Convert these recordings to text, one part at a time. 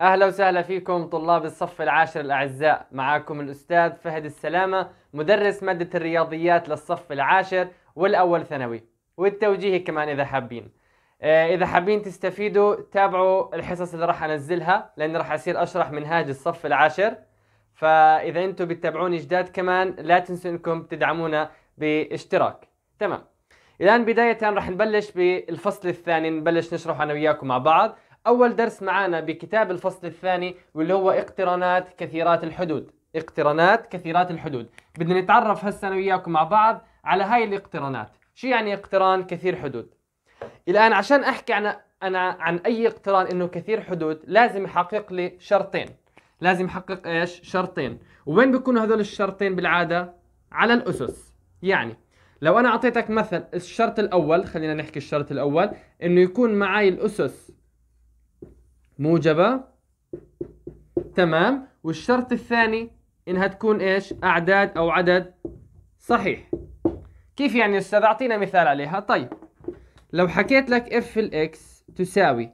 اهلا وسهلا فيكم طلاب الصف العاشر الاعزاء معاكم الاستاذ فهد السلامه مدرس ماده الرياضيات للصف العاشر والاول ثانوي والتوجيهي كمان اذا حابين آه، اذا حابين تستفيدوا تابعوا الحصص اللي راح انزلها لان راح اصير اشرح منهاج الصف العاشر فاذا انتم بتتابعوني جداد كمان لا تنسوا انكم تدعمونا باشتراك تمام الان بدايه راح نبلش بالفصل الثاني نبلش نشرحه انا وياكم مع بعض أول درس معانا بكتاب الفصل الثاني واللي هو اقترانات كثيرات الحدود اقترانات كثيرات الحدود بدنا نتعرف هسه أنا وياكم مع بعض على هاي الاقترانات شو يعني اقتران كثير حدود الآن عشان أحكي عن أنا عن أي اقتران إنه كثير حدود لازم يحقق لي شرطين لازم يحقق إيش شرطين وين بيكونوا هذول الشرطين بالعادة على الأسس يعني لو أنا أعطيتك مثل الشرط الأول خلينا نحكي الشرط الأول إنه يكون معي الأسس موجبة تمام والشرط الثاني إنها تكون إيش أعداد أو عدد صحيح كيف يعني أستاذ أعطينا مثال عليها طيب لو حكيت لك اف الاكس تساوي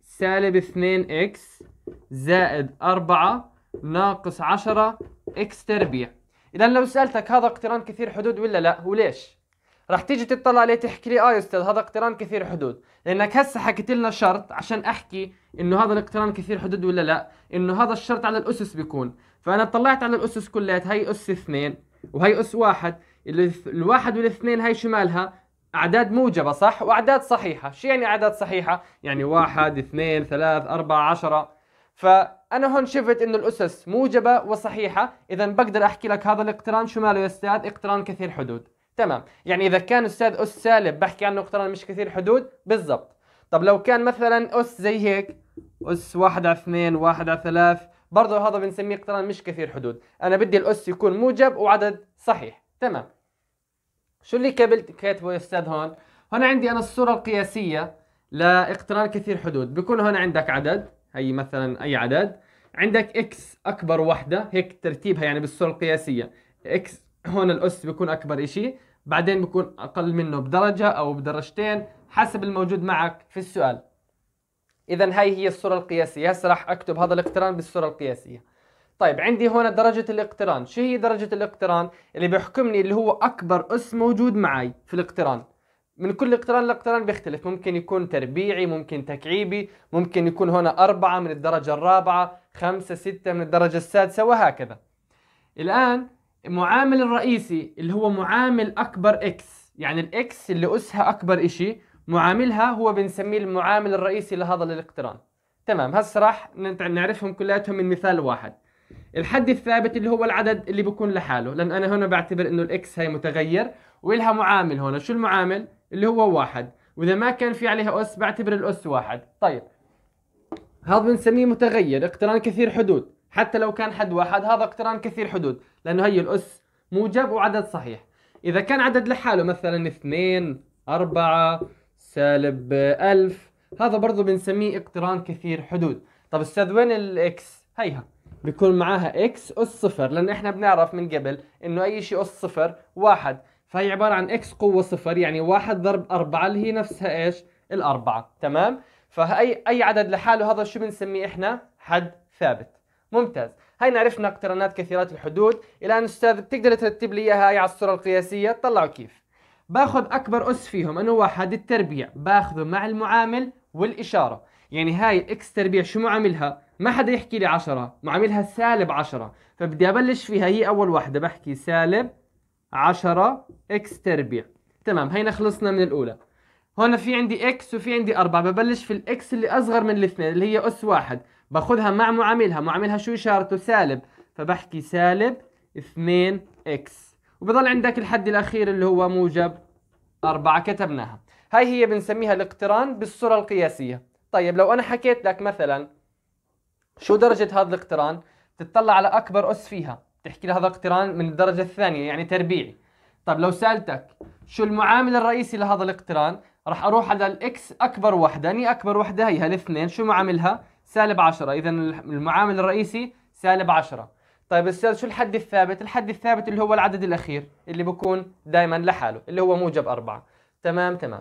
سالب 2 اكس زائد 4 ناقص 10 اكس تربيع اذا لو سالتك هذا اقتران كثير حدود ولا لا وليش رح تيجي تطلع عليه تحكي لي اه يا استاذ هذا اقتران كثير حدود لانك هسه حكيت لنا شرط عشان احكي انه هذا الاقتران كثير حدود ولا لا انه هذا الشرط على الاسس بيكون فانا طلعت على الاسس كلها هي اس اثنين وهي اس واحد الواحد والاثنين هي شمالها اعداد موجبه صح واعداد صحيحه شو يعني اعداد صحيحه يعني واحد اثنين ثلاث أربعة عشرة فانا هون شفت انه الاسس موجبه وصحيحه اذا بقدر احكي لك هذا الاقتران شماله يا استاذ اقتران كثير حدود تمام يعني اذا كان استاذ اس سالب بحكي عنه اقتران مش كثير حدود بالضبط طب لو كان مثلا اس زي هيك اس 1 على 2 1 على 3 برضه هذا بنسميه اقتران مش كثير حدود انا بدي الاس يكون موجب وعدد صحيح تمام شو اللي كاتبه يا استاذ هون هون عندي انا الصوره القياسيه لاقتران كثير حدود بكون هون عندك عدد هي مثلا اي عدد عندك اكس اكبر وحده هيك ترتيبها يعني بالصوره القياسيه اكس هون الاس بيكون اكبر شيء بعدين بيكون أقل منه بدرجة أو بدرجتين حسب الموجود معك في السؤال إذا هاي هي الصورة القياسية هسه راح أكتب هذا الاقتران بالصورة القياسية طيب عندي هنا درجة الاقتران شو هي درجة الاقتران اللي بيحكمني اللي هو أكبر أس موجود معي في الاقتران من كل اقتران لاقتران بيختلف ممكن يكون تربيعي ممكن تكعيبي ممكن يكون هنا أربعة من الدرجة الرابعة خمسة ستة من الدرجة السادسة وهكذا الآن المعامل الرئيسي اللي هو معامل أكبر إكس يعني الإكس اللي أسها أكبر شيء معاملها هو بنسميه المعامل الرئيسي لهذا الاقتران تمام هسه راح نعرفهم كلياتهم من مثال واحد الحد الثابت اللي هو العدد اللي بيكون لحاله لأن أنا هنا بعتبر إنه الإكس هي متغير ولها معامل هنا شو المعامل اللي هو واحد وإذا ما كان في عليها أس بعتبر الأس واحد طيب هذا بنسميه متغير اقتران كثير حدود حتى لو كان حد واحد هذا اقتران كثير حدود لأنه هي الأس موجب وعدد صحيح إذا كان عدد لحاله مثلا اثنين أربعة سالب ألف هذا برضه بنسميه اقتران كثير حدود طب أستاذ وين الإكس؟ هيها بيكون معاها إكس أس صفر لأن إحنا بنعرف من قبل إنه أي شيء أس صفر واحد فهي عبارة عن إكس قوة صفر يعني واحد ضرب أربعة اللي هي نفسها إيش؟ الأربعة تمام؟ فأي أي عدد لحاله هذا شو بنسميه إحنا؟ حد ثابت ممتاز هينا عرفنا اقترانات كثيرات الحدود الان استاذ بتقدر ترتب لي اياها على الصوره القياسيه طلعوا كيف باخذ اكبر اس فيهم انه واحد التربيع باخذه مع المعامل والاشاره يعني هاي اكس تربيع شو معاملها ما حدا يحكي لي 10 معاملها سالب 10 فبدي ابلش فيها هي اول واحده بحكي سالب 10 اكس تربيع تمام هينا خلصنا من الاولى هون في عندي اكس وفي عندي 4 ببلش في الاكس اللي اصغر من الاثنين اللي هي اس واحد باخذها مع معاملها معاملها شو اشارته سالب فبحكي سالب 2 اكس وبضل عندك الحد الاخير اللي هو موجب 4 كتبناها هاي هي بنسميها الاقتران بالصوره القياسيه طيب لو انا حكيت لك مثلا شو درجه هذا الاقتران تطلع على اكبر اس فيها تحكي لي هذا اقتران من الدرجه الثانيه يعني تربيعي طيب لو سالتك شو المعامل الرئيسي لهذا الاقتران راح اروح على الاكس اكبر وحده اني يعني اكبر وحده هي الاثنين شو معاملها سالب 10 اذا المعامل الرئيسي سالب 10 طيب استاذ شو الحد الثابت الحد الثابت اللي هو العدد الاخير اللي بكون دائما لحاله اللي هو موجب 4 تمام تمام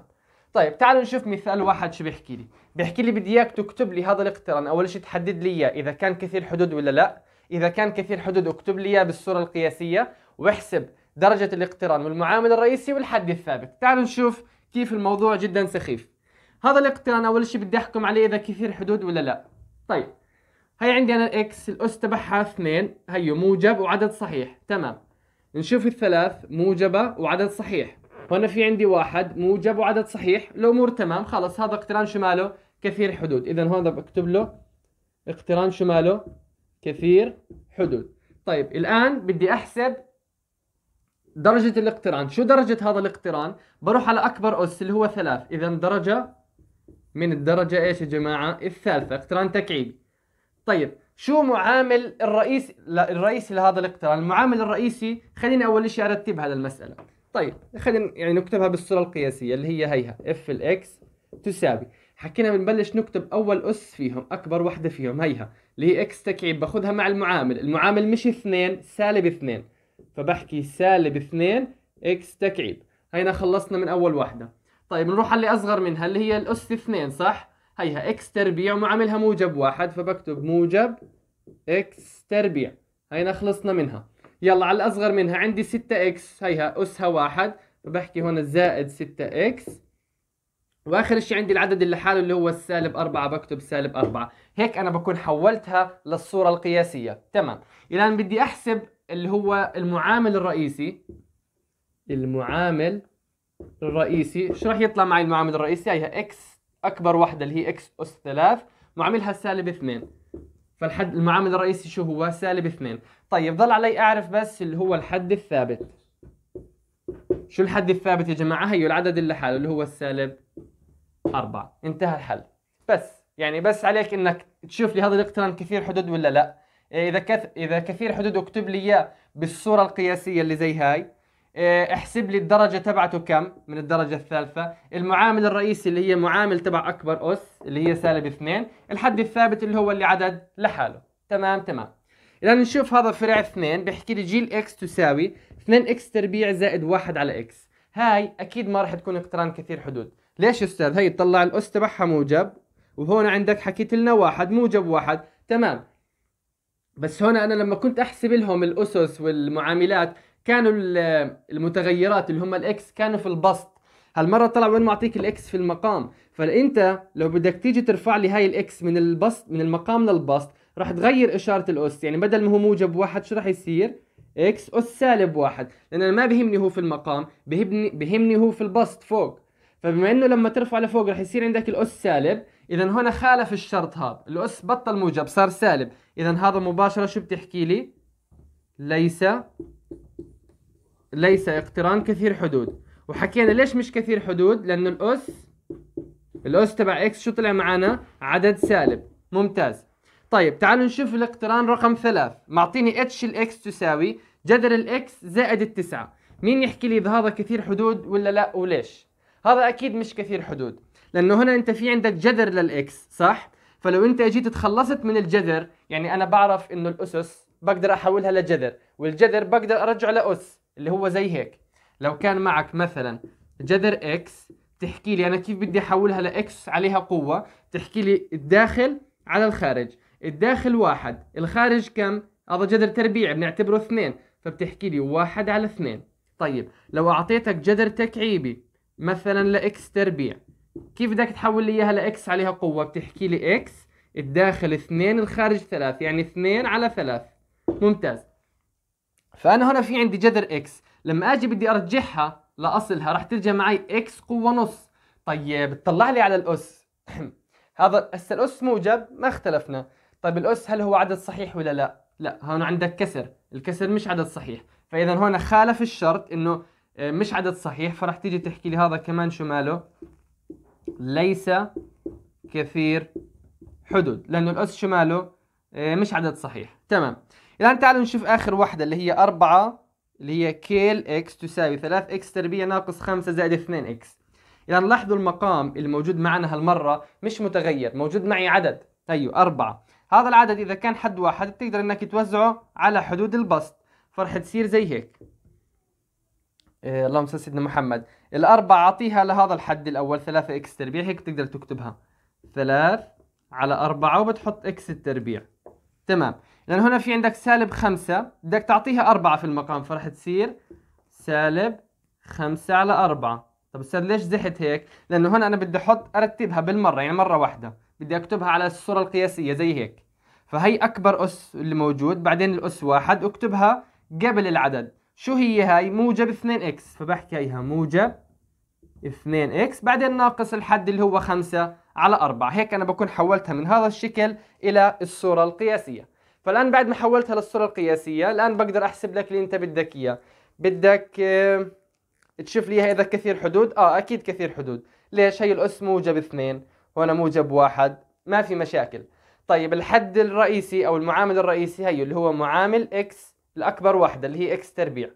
طيب تعالوا نشوف مثال واحد شو بيحكي لي بيحكي لي بدي اياك تكتب لي هذا الاقتران اول شيء تحدد لي اياه اذا كان كثير حدود ولا لا اذا كان كثير حدود اكتب لي اياه بالصوره القياسيه واحسب درجه الاقتران والمعامل الرئيسي والحد الثابت تعالوا نشوف كيف الموضوع جدا سخيف هذا الاقتران اول شيء بدي احكم عليه اذا كثير حدود ولا لا طيب هي عندي انا الاكس الاس تبعها اثنين هيو موجب وعدد صحيح تمام نشوف الثلاث موجبة وعدد صحيح هنا في عندي واحد موجب وعدد صحيح الامور تمام خلص هذا اقتران شماله كثير حدود اذا هون بكتب له اقتران شماله كثير حدود طيب الان بدي احسب درجة الاقتران شو درجة هذا الاقتران بروح على اكبر اس اللي هو ثلاث اذا درجة من الدرجة ايش يا جماعة؟ الثالثة اقتران تكعيبي. طيب شو معامل الرئيس الرئيسي لهذا الاقتران؟ المعامل الرئيسي خليني أول شيء أرتب هذا المسألة. طيب خلينا يعني نكتبها بالصورة القياسية اللي هي هيها اف الاكس تساوي حكينا بنبلش نكتب أول أس فيهم أكبر وحدة فيهم هيها اللي هي اكس تكعيب باخذها مع المعامل، المعامل مش اثنين سالب اثنين فبحكي سالب اثنين اكس تكعيب. هينا خلصنا من أول وحدة. طيب نروح على اللي اصغر منها اللي هي الاس 2 صح هيها اكس تربيع ومعاملها موجب واحد فبكتب موجب اكس تربيع هينا خلصنا منها يلا على الاصغر منها عندي 6 اكس هيها اسها واحد فبحكي هون زائد 6 اكس واخر شيء عندي العدد اللي حاله اللي هو السالب 4 بكتب سالب 4 هيك انا بكون حولتها للصوره القياسيه تمام الان بدي احسب اللي هو المعامل الرئيسي المعامل الرئيسي شو راح يطلع معي المعامل الرئيسي هيها اكس اكبر وحده اللي هي اكس اس 3 معاملها سالب 2 فالحد المعامل الرئيسي شو هو سالب 2 طيب ضل علي اعرف بس اللي هو الحد الثابت شو الحد الثابت يا جماعه هيو العدد اللي حاله اللي هو السالب 4 انتهى الحل بس يعني بس عليك انك تشوف لي هذا الاقتران كثير حدود ولا لا إيه، اذا كث... اذا كثير حدود اكتب لي اياه بالصوره القياسيه اللي زي هاي إيه، احسب لي الدرجة تبعته كم من الدرجة الثالثة المعامل الرئيسي اللي هي معامل تبع أكبر أس اللي هي سالب اثنين الحد الثابت اللي هو اللي عدد لحاله تمام تمام إذا نشوف هذا فرع اثنين بيحكي لي جيل اكس تساوي 2 اكس تربيع زائد واحد على اكس هاي أكيد ما راح تكون اقتران كثير حدود ليش أستاذ هي طلع الأس تبعها موجب وهون عندك حكيت لنا واحد موجب واحد تمام بس هون انا لما كنت احسب لهم الاسس والمعاملات كانوا المتغيرات اللي هم الاكس كانوا في البسط هالمرة طلع وين معطيك الاكس في المقام فانت لو بدك تيجي ترفع لي هاي الاكس من البسط من المقام للبسط راح تغير اشارة الاس يعني بدل ما هو موجب واحد شو راح يصير اكس اس سالب واحد لان انا ما بهمني هو في المقام بهمني بهمني هو في البسط فوق فبما انه لما ترفع لفوق راح يصير عندك الاس سالب اذا هنا خالف الشرط هذا الاس بطل موجب صار سالب اذا هذا مباشرة شو بتحكي لي ليس ليس اقتران كثير حدود وحكينا ليش مش كثير حدود لأنه الأس الأس تبع إكس شو طلع معنا عدد سالب ممتاز طيب تعالوا نشوف الاقتران رقم ثلاث معطيني اتش الاكس تساوي جذر الاكس زائد التسعة مين يحكي لي إذا هذا كثير حدود ولا لا وليش هذا أكيد مش كثير حدود لأنه هنا أنت في عندك جذر للإكس صح فلو أنت أجيت تخلصت من الجذر يعني أنا بعرف إنه الأسس بقدر أحولها لجذر والجذر بقدر أرجعه لأس اللي هو زي هيك لو كان معك مثلا جذر اكس تحكي لي انا كيف بدي احولها لاكس عليها قوه تحكي لي الداخل على الخارج الداخل واحد الخارج كم هذا جذر تربيعي بنعتبره اثنين فبتحكي لي واحد على اثنين طيب لو اعطيتك جذر تكعيبي مثلا لاكس تربيع كيف بدك تحول لي اياها لاكس عليها قوه بتحكي لي اكس الداخل اثنين الخارج ثلاث يعني اثنين على ثلاث ممتاز فأنا هنا في عندي جذر إكس لما أجي بدي أرجعها لأصلها راح ترجع معي إكس قوة نص طيب اطلع لي على الأس هذا هسه الأس موجب ما اختلفنا طيب الأس هل هو عدد صحيح ولا لا؟ لا هون عندك كسر الكسر مش عدد صحيح فإذا هون خالف الشرط إنه آه، مش عدد صحيح فراح تيجي تحكي لي هذا كمان شو ماله ليس كثير حدود لأنه الأس شو ماله آه، مش عدد صحيح تمام الآن تعالوا نشوف آخر واحدة اللي هي أربعة اللي هي كيل اكس تساوي ثلاث اكس تربيع ناقص خمسة زائد اثنين اكس الآن لاحظوا المقام الموجود معنا هالمرة مش متغير موجود معي عدد أيوه أربعة هذا العدد إذا كان حد واحد تقدر إنك توزعه على حدود البسط فرح تصير زي هيك إيه، اللهم صل سيدنا محمد الأربعة أعطيها لهذا الحد الأول ثلاثة اكس تربيع هيك تقدر تكتبها ثلاث على أربعة وبتحط اكس التربيع تمام لأن هنا في عندك سالب خمسة بدك تعطيها أربعة في المقام فرح تصير سالب خمسة على أربعة طب أستاذ ليش زحت هيك؟ لأنه هنا أنا بدي أحط أرتبها بالمرة يعني مرة واحدة بدي أكتبها على الصورة القياسية زي هيك فهي أكبر أس اللي موجود بعدين الأس واحد أكتبها قبل العدد شو هي هاي؟ موجب 2x فبحكي هيها موجب 2x بعدين ناقص الحد اللي هو 5 على 4 هيك أنا بكون حولتها من هذا الشكل إلى الصورة القياسية فالان بعد ما حولتها للصوره القياسيه الان بقدر احسب لك اللي انت بدك اياه بدك آه، تشوف لي اياها اذا كثير حدود اه اكيد كثير حدود ليش هي الاس موجب اثنين هون موجب واحد ما في مشاكل طيب الحد الرئيسي او المعامل الرئيسي هي اللي هو معامل اكس الاكبر وحده اللي هي اكس تربيع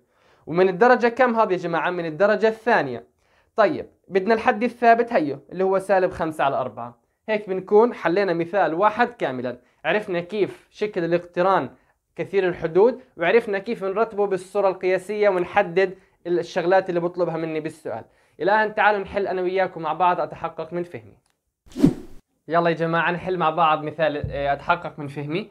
ومن الدرجه كم هذه يا جماعه من الدرجه الثانيه طيب بدنا الحد الثابت هيو اللي هو سالب 5 على 4 هيك بنكون حلينا مثال واحد كاملا عرفنا كيف شكل الاقتران كثير الحدود وعرفنا كيف نرتبه بالصورة القياسية ونحدد الشغلات اللي بطلبها مني بالسؤال الآن تعالوا نحل أنا وياكم مع بعض أتحقق من فهمي يلا يا جماعة نحل مع بعض مثال آه، أتحقق من فهمي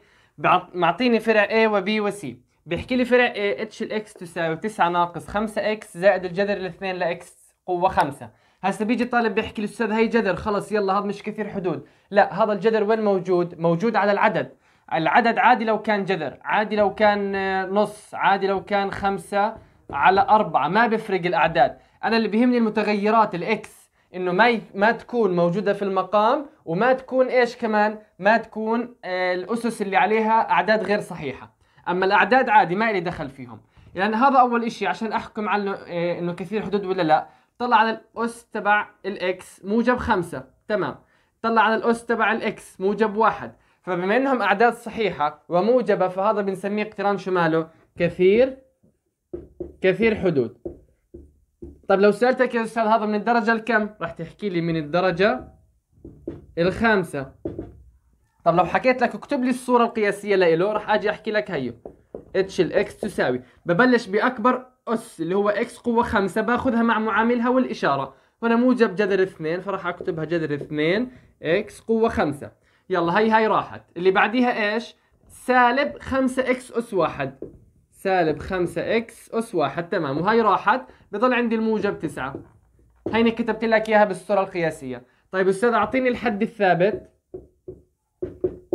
معطيني فرع A و B و C بيحكي لي فرع A h ال x تساوي 9 ناقص 5 x زائد الجذر الاثنين ل x قوة 5 هسه بيجي الطالب بيحكي للاستاذ هي جذر خلص يلا هذا مش كثير حدود لا هذا الجذر وين موجود موجود على العدد العدد عادي لو كان جذر عادي لو كان آه، نص عادي لو كان خمسة على أربعة ما بفرق الأعداد أنا اللي بيهمني المتغيرات الإكس إنه ما ي... ما تكون موجودة في المقام وما تكون إيش كمان ما تكون آه، الأسس اللي عليها أعداد غير صحيحة أما الأعداد عادي ما إلي دخل فيهم يعني هذا أول إشي عشان أحكم على إنه آه، كثير حدود ولا لا طلع على الأس تبع الإكس موجب خمسة تمام طلع على الأس تبع الإكس موجب واحد فبما إنهم أعداد صحيحة وموجبة فهذا بنسميه اقتران شو ماله كثير كثير حدود طب لو سألتك يا أستاذ هذا من الدرجة الكم راح تحكي لي من الدرجة الخامسة طب لو حكيت لك اكتب لي الصورة القياسية له راح أجي أحكي لك هيو اتش الاكس تساوي ببلش بأكبر اس اللي هو اكس قوة خمسة باخذها مع معاملها والإشارة موجب جذر اثنين فراح أكتبها جذر اثنين اكس قوة خمسة يلا هي هاي راحت اللي بعديها ايش؟ سالب خمسة اكس اس واحد سالب خمسة اكس اس واحد تمام وهي راحت بضل عندي الموجب تسعة هيني كتبت لك اياها بالصورة القياسية طيب استاذ اعطيني الحد الثابت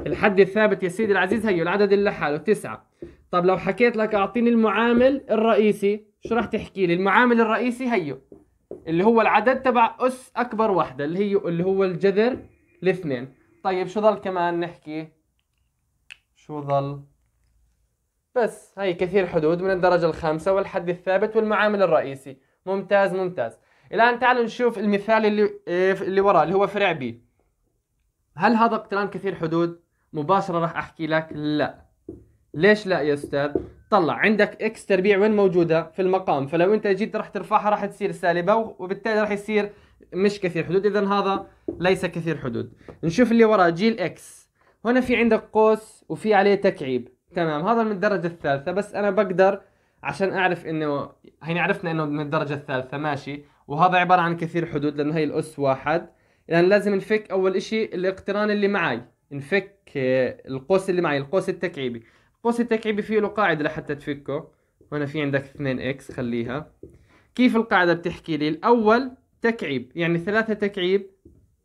الحد الثابت يا سيدي العزيز هيو العدد اللي حاله تسعة طب لو حكيت لك اعطيني المعامل الرئيسي شو راح تحكي لي المعامل الرئيسي هيو اللي هو العدد تبع اس اكبر وحده اللي هي اللي هو الجذر الاثنين طيب شو ضل كمان نحكي شو ضل بس هي كثير حدود من الدرجة الخامسة والحد الثابت والمعامل الرئيسي ممتاز ممتاز الآن تعالوا نشوف المثال اللي إيه، اللي وراه اللي هو فرع بي هل هذا اقتران كثير حدود؟ مباشرة راح أحكي لك لا ليش لا يا استاذ طلع عندك اكس تربيع وين موجوده في المقام فلو انت جيت راح ترفعها راح تصير سالبه وبالتالي راح يصير مش كثير حدود اذا هذا ليس كثير حدود نشوف اللي وراه جيل اكس هنا في عندك قوس وفي عليه تكعيب تمام هذا من الدرجه الثالثه بس انا بقدر عشان اعرف انه هنا عرفنا انه من الدرجه الثالثه ماشي وهذا عباره عن كثير حدود لانه هي الاس واحد اذا لازم نفك اول شيء الاقتران اللي معي نفك آه، القوس اللي معي القوس التكعيبي بوست هيك عيبي فيه له قاعده لحتى تفكه وانا في عندك 2 اكس خليها كيف القاعده بتحكي لي الاول تكعيب يعني ثلاثة تكعيب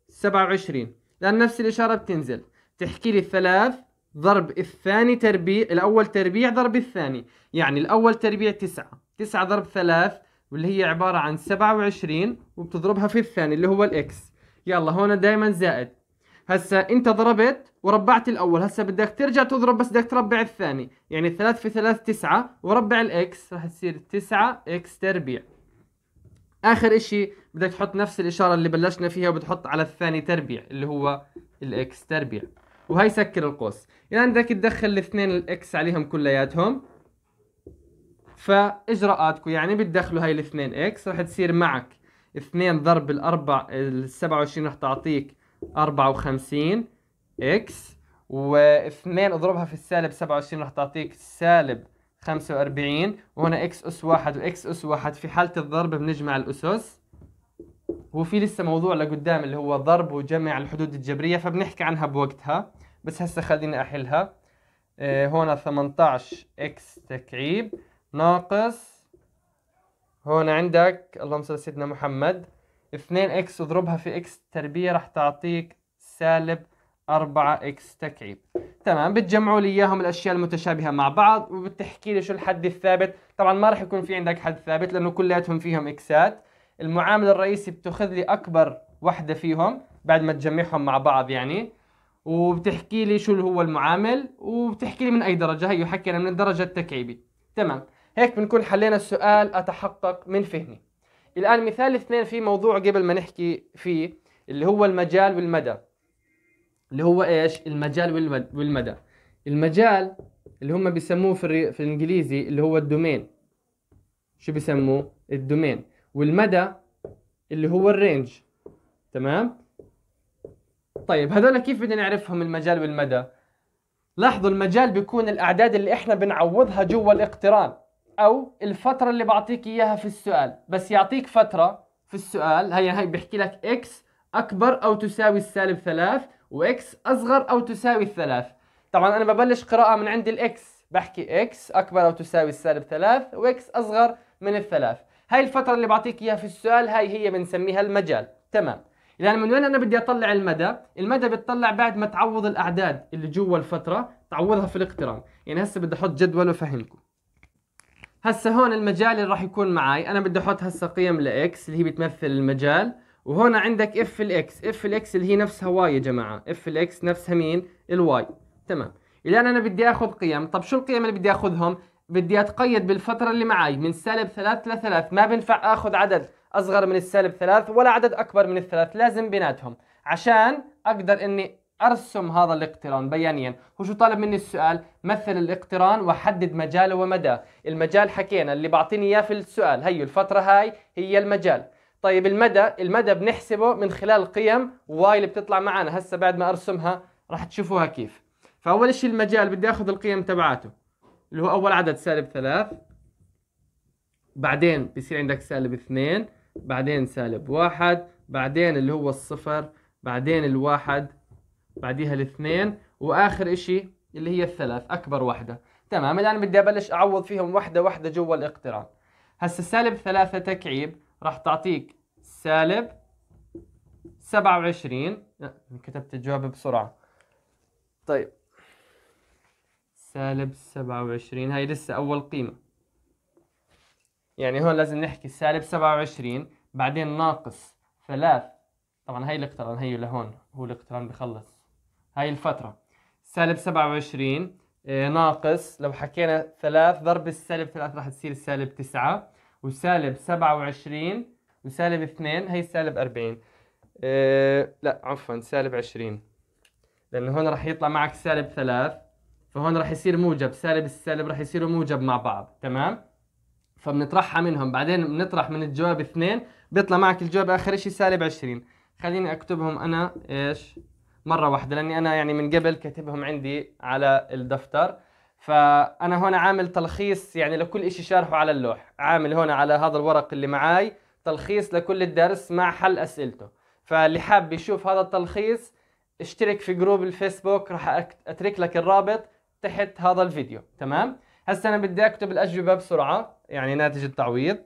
27 لان نفس الاشاره بتنزل تحكي لي الثلاث ضرب الثاني تربيع الاول تربيع ضرب الثاني يعني الاول تربيع تسعة تسعة ضرب ثلاث واللي هي عباره عن سبعة وعشرين وبتضربها في الثاني اللي هو الاكس يلا هون دائما زائد هسا انت ضربت وربعت الاول هسه بدك ترجع تضرب بس بدك تربع الثاني يعني 3 في 3 9 وربع الاكس راح تصير 9 اكس تربيع اخر اشي بدك تحط نفس الاشاره اللي بلشنا فيها وبتحط على الثاني تربيع اللي هو الاكس تربيع وهي سكر القوس يعني بدك تدخل الاثنين الاكس عليهم كلياتهم فاجراءاتكم يعني بتدخلوا هاي الاثنين اكس راح تصير معك 2 ضرب الاربع ال 27 راح تعطيك 54 اكس و2 اضربها في السالب 27 رح تعطيك سالب 45 وهنا اكس اس 1 واكس اس 1 في حالة الضرب بنجمع الاسس وفي لسه موضوع لقدام اللي هو ضرب وجمع الحدود الجبرية فبنحكي عنها بوقتها بس هسه خليني احلها اه هنا 18 اكس تكعيب ناقص هنا عندك اللهم صل سيدنا محمد 2 اكس اضربها في اكس تربيع راح تعطيك سالب 4 اكس تكعيب تمام بتجمعوا لي اياهم الاشياء المتشابهه مع بعض وبتحكي لي شو الحد الثابت طبعا ما راح يكون في عندك حد ثابت لانه كلياتهم فيهم اكسات المعامل الرئيسي بتاخذ لي اكبر وحده فيهم بعد ما تجمعهم مع بعض يعني وبتحكي لي شو هو المعامل وبتحكي لي من اي درجه هي حكينا من الدرجه التكعيبي تمام هيك بنكون حلينا السؤال اتحقق من فهمي الان مثال اثنين في موضوع قبل ما نحكي فيه اللي هو المجال والمدى اللي هو ايش المجال والمدى المجال اللي هم بيسموه في, في الانجليزي اللي هو الدومين شو بيسموه الدومين والمدى اللي هو الرينج تمام طيب هذول كيف بدنا نعرفهم المجال والمدى لاحظوا المجال بيكون الاعداد اللي احنا بنعوضها جوا الاقتران او الفتره اللي بعطيك اياها في السؤال بس يعطيك فتره في السؤال هي هي بيحكي لك اكس اكبر او تساوي السالب ثلاث واكس اصغر او تساوي الثلاث طبعا انا ببلش قراءه من عند الاكس بحكي اكس اكبر او تساوي السالب ثلاث واكس اصغر من الثلاث هاي الفتره اللي بعطيك اياها في السؤال هاي هي بنسميها المجال تمام يعني من وين انا بدي اطلع المدى المدى بتطلع بعد ما تعوض الاعداد اللي جوا الفتره تعوضها في الاقتران يعني هسه بدي احط جدول وفهمكم هسه هون المجال اللي راح يكون معي انا بدي احط هسه قيم لاكس اللي هي بتمثل المجال وهنا عندك اف الاكس اف الاكس اللي هي نفسها واي يا جماعه اف الاكس نفسها مين الواي تمام الان انا بدي اخذ قيم طب شو القيم اللي بدي اخذهم بدي اتقيد بالفتره اللي معي من سالب 3 ل 3 ما بنفع اخذ عدد اصغر من السالب 3 ولا عدد اكبر من الثلاث لازم بيناتهم عشان اقدر اني ارسم هذا الاقتران بيانيا هو شو طالب مني السؤال مثل الاقتران وحدد مجاله ومداه المجال حكينا اللي بعطيني اياه في السؤال هي الفتره هاي هي المجال طيب المدى المدى بنحسبه من خلال قيم واي اللي بتطلع معنا هسه بعد ما ارسمها راح تشوفوها كيف فاول شيء المجال بدي اخذ القيم تبعاته اللي هو اول عدد سالب ثلاث بعدين بصير عندك سالب اثنين بعدين سالب واحد بعدين اللي هو الصفر بعدين الواحد بعديها الاثنين واخر اشي اللي هي الثلاث اكبر وحده تمام الان بدي ابلش اعوض فيهم وحده وحده جوا الاقتران هسا سالب ثلاثة تكعيب راح تعطيك سالب 27 كتبت الجواب بسرعة طيب سالب 27 هاي لسه أول قيمة يعني هون لازم نحكي سالب 27 بعدين ناقص ثلاث طبعا هاي الاقتران هي لهون هو الاقتران بخلص هاي الفترة سالب 27 آه، ناقص لو حكينا ثلاث ضرب السالب ثلاث راح تصير سالب تسعة وسالب 27 وسالب 2 هي سالب 40 أه لا عفوا سالب 20 لانه هون راح يطلع معك سالب 3 فهون راح يصير موجب سالب السالب راح يصيروا موجب مع بعض تمام فبنطرحها منهم بعدين بنطرح من الجواب 2 بيطلع معك الجواب اخر شيء سالب 20 خليني اكتبهم انا ايش مره واحده لاني انا يعني من قبل كاتبهم عندي على الدفتر فانا هون عامل تلخيص يعني لكل شيء شارحه على اللوح عامل هون على هذا الورق اللي معاي تلخيص لكل الدرس مع حل اسئلته فاللي حاب يشوف هذا التلخيص اشترك في جروب الفيسبوك راح اترك لك الرابط تحت هذا الفيديو تمام هسه انا بدي اكتب الاجوبه بسرعه يعني ناتج التعويض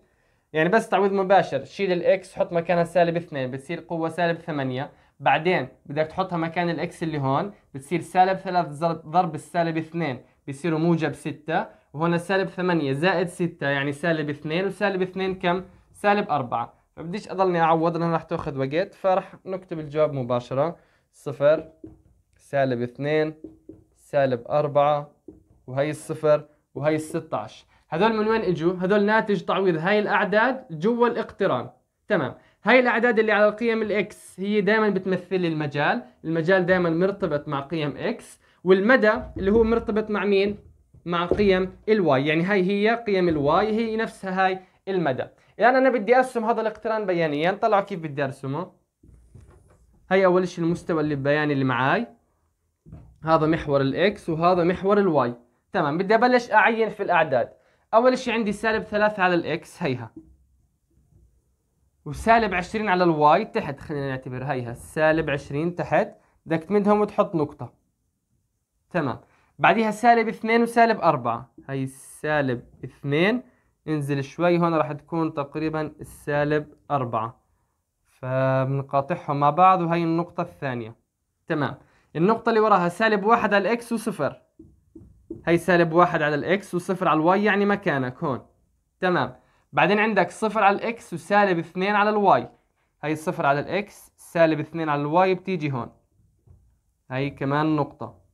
يعني بس تعويض مباشر شيل الاكس حط مكانها سالب 2 بتصير قوه سالب 8 بعدين بدك تحطها مكان الاكس اللي هون بتصير سالب 3 ضرب السالب 2 بيصيروا موجب 6 وهنا سالب 8 زائد 6 يعني سالب 2 وسالب 2 كم؟ سالب 4 فبديش اضلني اعوض لانها رح تاخذ وقت فرح نكتب الجواب مباشرة صفر سالب 2 سالب 4 وهي الصفر وهي ال 16 هذول من وين اجوا؟ هذول ناتج تعويض هاي الاعداد جوا الاقتران تمام هاي الاعداد اللي على القيم الاكس هي دائما بتمثل المجال المجال دائما مرتبط مع قيم اكس والمدى اللي هو مرتبط مع مين؟ مع قيم الواي يعني هاي هي قيم الواي هي نفسها هاي المدى يعني أنا بدي أرسم هذا الاقتران بيانيا طلعوا كيف بدي أرسمه هاي أول شيء المستوى اللي البياني اللي معاي هذا محور الإكس وهذا محور الواي تمام بدي أبلش أعين في الأعداد أول شيء عندي سالب ثلاثة على الإكس هيها وسالب 20 على الواي تحت خلينا نعتبر هيها سالب 20 تحت بدك تمدهم وتحط نقطة تمام بعديها سالب اثنين وسالب اربعة هي السالب اثنين انزل شوي هون راح تكون تقريبا السالب اربعة فبنقاطعهم مع بعض وهي النقطة الثانية تمام النقطة اللي وراها سالب واحد على الإكس وصفر هي سالب واحد على الإكس وصفر على الواي يعني مكانك هون تمام بعدين عندك صفر على الإكس وسالب اثنين على الواي هي صفر على الإكس سالب اثنين على الواي بتيجي هون هي كمان نقطة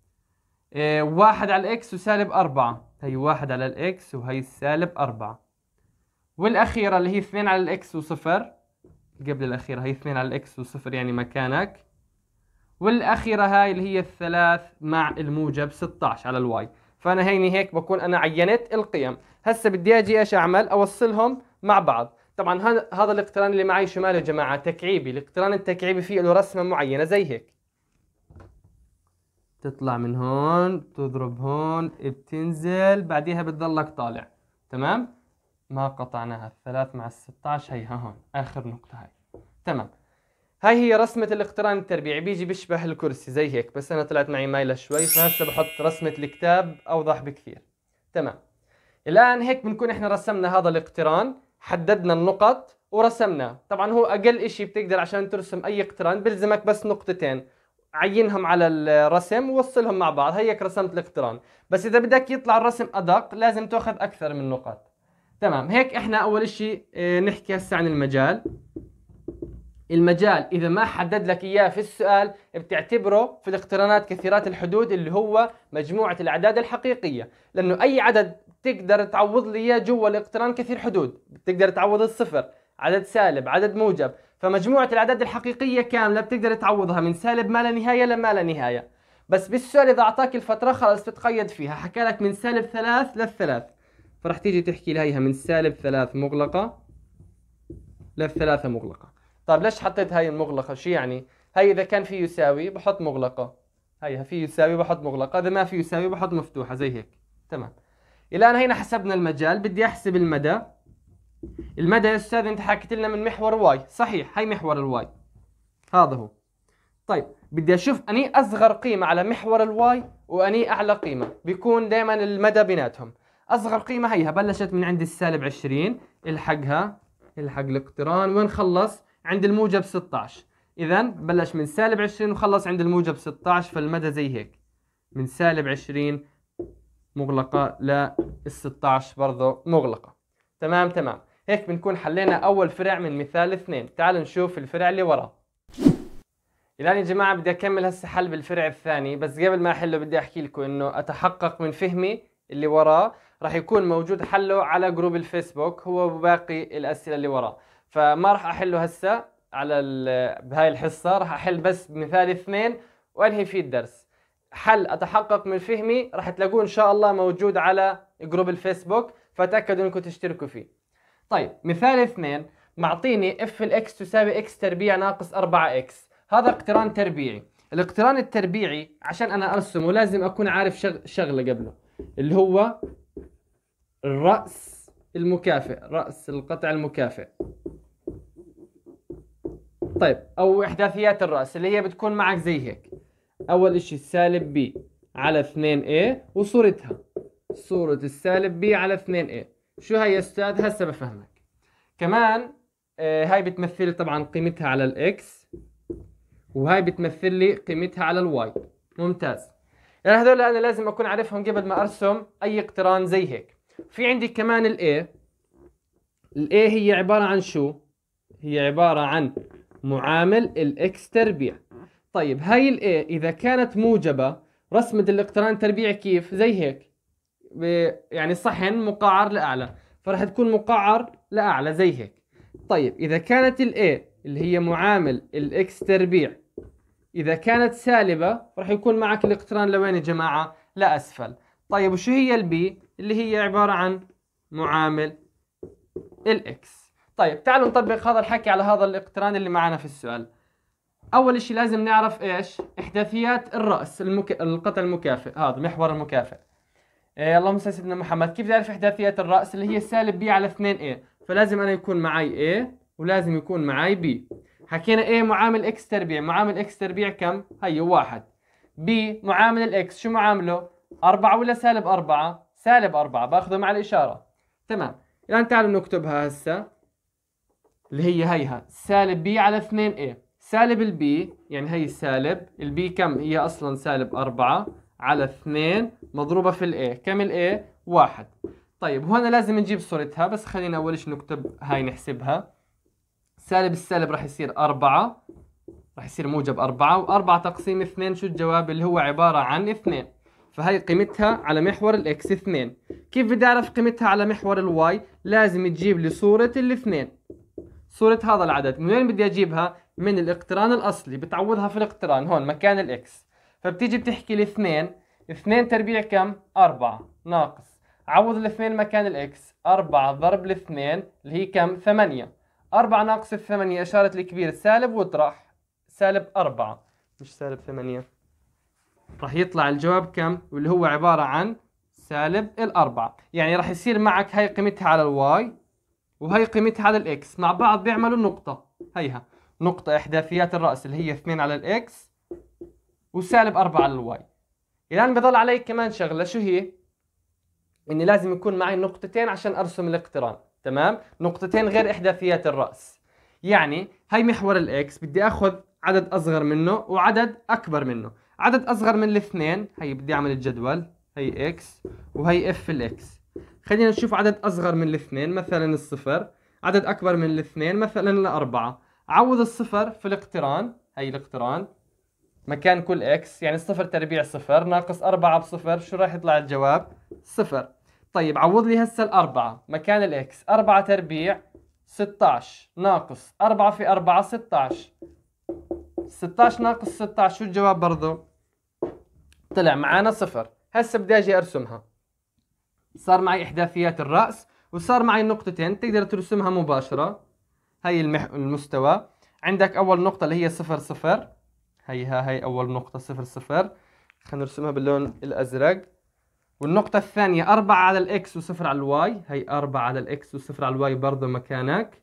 إيه واحد على الإكس وسالب أربعة هي واحد على الإكس وهي سالب أربعة والأخيرة اللي هي اثنين على الإكس وصفر قبل الأخيرة هي اثنين على الإكس وصفر يعني مكانك والأخيرة هاي اللي هي الثلاث مع الموجب 16 على الواي فأنا هيني هيك بكون أنا عينت القيم هسا بدي أجي إيش أعمل أوصلهم مع بعض طبعا هذا الاقتران اللي معي شمال يا جماعة تكعيبي الاقتران التكعيبي فيه له رسمة معينة زي هيك تطلع من هون تضرب هون بتنزل بعديها بتضلك طالع تمام ما قطعناها الثلاث مع الستاش هيها هون آخر نقطة هاي تمام هاي هي رسمة الاقتران التربيعي بيجي بيشبه الكرسي زي هيك بس أنا طلعت معي مايلة شوي فهسه بحط رسمة الكتاب أوضح بكثير تمام الآن هيك بنكون إحنا رسمنا هذا الاقتران حددنا النقط ورسمنا طبعا هو أقل إشي بتقدر عشان ترسم أي اقتران بلزمك بس نقطتين عينهم على الرسم ووصلهم مع بعض هيك رسمت الاقتران بس اذا بدك يطلع الرسم ادق لازم تاخذ اكثر من نقط تمام هيك احنا اول شيء آه، نحكي هسه عن المجال المجال اذا ما حدد لك اياه في السؤال بتعتبره في الاقترانات كثيرات الحدود اللي هو مجموعه الاعداد الحقيقيه لانه اي عدد بتقدر تعوض لي اياه جوا الاقتران كثير حدود بتقدر تعوض الصفر عدد سالب عدد موجب فمجموعة الأعداد الحقيقية كاملة بتقدر تعوضها من سالب ما لا نهاية لما لا نهاية بس بالسؤال إذا أعطاك الفترة خلاص تتقيد فيها حكى لك من سالب ثلاث للثلاث فرح تيجي تحكي لي هيها من سالب ثلاث مغلقة للثلاثة مغلقة طيب ليش حطيت هاي المغلقة شو يعني هاي إذا كان في يساوي بحط مغلقة هيها في يساوي بحط مغلقة إذا ما في يساوي بحط مفتوحة زي هيك تمام الآن هنا حسبنا المجال بدي أحسب المدى المدى يا استاذ انت حكيت لنا من محور واي صحيح هي محور الواي هذا هو طيب بدي اشوف اني اصغر قيمه على محور الواي واني اعلى قيمه بيكون دائما المدى بيناتهم اصغر قيمه هيها بلشت من عند السالب 20 الحقها الحق الاقتران وين خلص عند الموجب 16 اذا بلش من سالب 20 وخلص عند الموجب 16 فالمدى زي هيك من سالب 20 مغلقه لل 16 برضه مغلقه تمام تمام هيك بنكون حلينا أول فرع من مثال اثنين تعالوا نشوف الفرع اللي وراه الآن يا جماعة بدي أكمل هسه حل بالفرع الثاني بس قبل ما أحله بدي أحكي لكم إنه أتحقق من فهمي اللي وراه راح يكون موجود حله على جروب الفيسبوك هو وباقي الأسئلة اللي وراه فما راح أحله هسه على بهاي الحصة راح أحل بس بمثال اثنين وأنهي فيه الدرس حل أتحقق من فهمي راح تلاقوه إن شاء الله موجود على جروب الفيسبوك فتأكدوا إنكم تشتركوا فيه طيب مثال اثنين معطيني اف الاكس تساوي اكس تربيع ناقص 4 اكس هذا اقتران تربيعي الاقتران التربيعي عشان انا ارسمه لازم اكون عارف شغ... شغله قبله اللي هو الراس المكافئ راس القطع المكافئ طيب او احداثيات الراس اللي هي بتكون معك زي هيك اول اشي سالب بي على 2a وصورتها صوره السالب بي على 2a شو هاي يا استاذ هسه بفهمك كمان آه هاي بتمثل لي طبعا قيمتها على الاكس وهاي بتمثل لي قيمتها على الواي ممتاز يعني هذول انا لازم اكون عارفهم قبل ما ارسم اي اقتران زي هيك في عندي كمان الاي الاي هي عباره عن شو هي عباره عن معامل الاكس تربيع طيب هاي الاي اذا كانت موجبه رسمة الاقتران تربيع كيف زي هيك يعني صحن مقعر لاعلى فراح تكون مقعر لاعلى زي هيك طيب اذا كانت الاي اللي هي معامل الاكس تربيع اذا كانت سالبه راح يكون معك الاقتران لوين يا جماعه لاسفل طيب وشو هي البي اللي هي عباره عن معامل الاكس طيب تعالوا نطبق هذا الحكي على هذا الاقتران اللي معنا في السؤال اول شيء لازم نعرف ايش احداثيات الراس المك... القطع المكافئ هذا محور المكافئ اللهم إيه، صل سيدنا محمد كيف تعرف احداثيات الراس اللي هي سالب بي على 2 اي فلازم انا يكون معي اي ولازم يكون معي بي حكينا اي معامل اكس تربيع معامل اكس تربيع كم هي واحد بي معامل الاكس شو معامله أربعة ولا سالب أربعة سالب أربعة باخذه مع الإشارة تمام الآن تعالوا نكتبها هسه اللي هي هيها سالب بي على 2 اي سالب البي يعني هي السالب البي كم هي أصلا سالب أربعة على 2 مضروبة في الايه كم الايه؟ واحد طيب هنا لازم نجيب صورتها بس خلينا أول شيء نكتب هاي نحسبها سالب السالب راح يصير أربعة راح يصير موجب أربعة وأربعة تقسيم اثنين شو الجواب اللي هو عبارة عن اثنين فهي قيمتها على محور الاكس اثنين كيف بدي أعرف قيمتها على محور الواي لازم تجيب لي صورة الاثنين صورة هذا العدد من وين بدي أجيبها من الاقتران الأصلي بتعوضها في الاقتران هون مكان الاكس فبتيجي بتحكي الاثنين اثنين تربيع كم؟ أربعة ناقص عوض الاثنين مكان الاكس أربعة ضرب الاثنين اللي هي كم؟ ثمانية أربعة ناقص الثمانية إشارة الكبير سالب واطرح سالب أربعة مش سالب ثمانية راح يطلع الجواب كم؟ واللي هو عبارة عن سالب الأربعة يعني راح يصير معك هاي قيمتها على الواي وهي قيمتها على الإكس مع بعض بيعملوا نقطة هيها نقطة إحداثيات الرأس اللي هي اثنين على الإكس وسالب 4 على الواي الان بضل علي كمان شغله شو هي اني لازم يكون معي نقطتين عشان ارسم الاقتران تمام نقطتين غير احداثيات الراس يعني هي محور الاكس بدي اخذ عدد اصغر منه وعدد اكبر منه عدد اصغر من الاثنين هي بدي اعمل الجدول هي اكس وهي اف الاكس خلينا نشوف عدد اصغر من الاثنين مثلا الصفر عدد اكبر من الاثنين مثلا الاربعه عوض الصفر في الاقتران هي الاقتران مكان كل اكس يعني صفر تربيع صفر ناقص أربعة بصفر شو راح يطلع الجواب؟ صفر طيب عوض لي هسه الأربعة مكان الاكس أربعة تربيع 16 ناقص 4 في 4 16 16 ناقص 16 شو الجواب برضه؟ طلع معانا صفر هسه بدي اجي ارسمها صار معي احداثيات الراس وصار معي نقطتين تقدر ترسمها مباشره هي المح... المستوى عندك اول نقطه اللي هي صفر صفر هيها هي أول نقطة صفر صفر خلينا نرسمها باللون الأزرق والنقطة الثانية أربعة على الإكس وصفر على الواي هي أربعة على الإكس وصفر على الواي برضه مكانك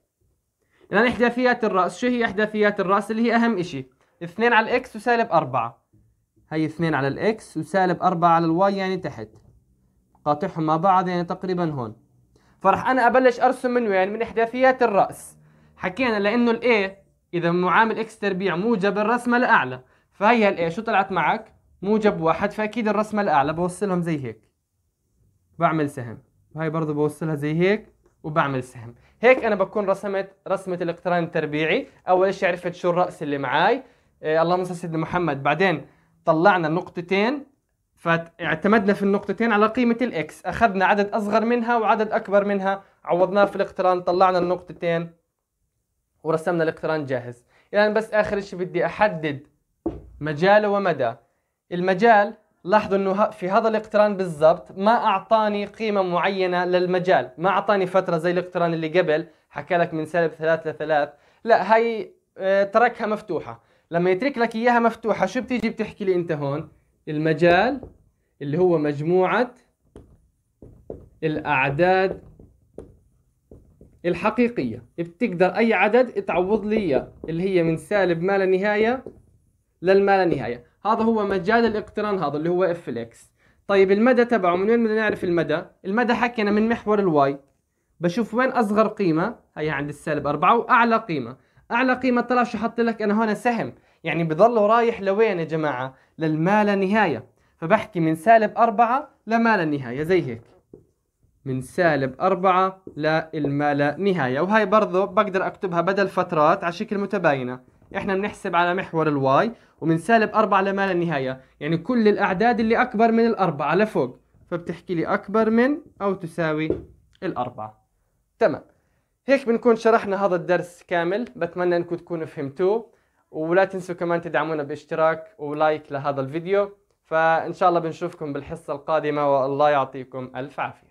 الآن يعني إحداثيات الرأس شو هي إحداثيات الرأس اللي هي أهم إشي اثنين على الإكس وسالب أربعة هي اثنين على الإكس وسالب أربعة على الواي يعني تحت قاطعهم مع بعض يعني تقريبا هون فراح أنا أبلش أرسم من وين من إحداثيات الرأس حكينا لأنه الإيه إذا معامل إكس تربيع موجب الرسمة الأعلى فهي الإيه شو طلعت معك؟ موجب واحد فأكيد الرسمة الأعلى بوصلهم زي هيك بعمل سهم وهي برضه بوصلها زي هيك وبعمل سهم هيك أنا بكون رسمت رسمة الاقتران التربيعي أول شيء عرفت شو الرأس اللي معي إيه اللهم صل سيدنا محمد بعدين طلعنا نقطتين فاعتمدنا في النقطتين على قيمة الإكس أخذنا عدد أصغر منها وعدد أكبر منها عوضناه في الاقتران طلعنا النقطتين ورسمنا الاقتران جاهز الان بس اخر شيء بدي احدد مجاله ومدى المجال لاحظوا انه في هذا الاقتران بالضبط ما اعطاني قيمه معينه للمجال ما اعطاني فتره زي الاقتران اللي قبل حكى لك من سالب ثلاث لثلاث لا هاي آه، تركها مفتوحه لما يترك لك اياها مفتوحه شو بتيجي بتحكي لي انت هون المجال اللي هو مجموعه الاعداد الحقيقية بتقدر أي عدد تعوض لي اللي هي من سالب ما لا نهاية للما لا نهاية هذا هو مجال الاقتران هذا اللي هو اف الاكس طيب المدى تبعه من وين بدنا نعرف المدى المدى حكينا من محور الواي بشوف وين اصغر قيمه هي عند السالب أربعة واعلى قيمه اعلى قيمه طلع شو حط لك انا هون سهم يعني بضله رايح لوين يا جماعه للما لا نهايه فبحكي من سالب أربعة لما لا نهايه زي هيك من سالب أربعة للما لا نهاية وهي برضو بقدر أكتبها بدل فترات على شكل متباينة إحنا بنحسب على محور الواي ومن سالب أربعة لما لا نهاية يعني كل الأعداد اللي أكبر من الأربعة لفوق فبتحكي لي أكبر من أو تساوي الأربعة تمام هيك بنكون شرحنا هذا الدرس كامل بتمنى انكم تكونوا فهمتوه ولا تنسوا كمان تدعمونا باشتراك ولايك لهذا الفيديو فان شاء الله بنشوفكم بالحصه القادمه والله يعطيكم الف عافيه